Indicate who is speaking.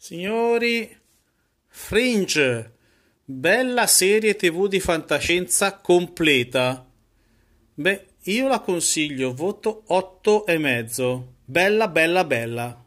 Speaker 1: Signori, Fringe, bella serie tv di fantascienza completa. Beh, io la consiglio, voto 8 e mezzo. Bella, bella, bella.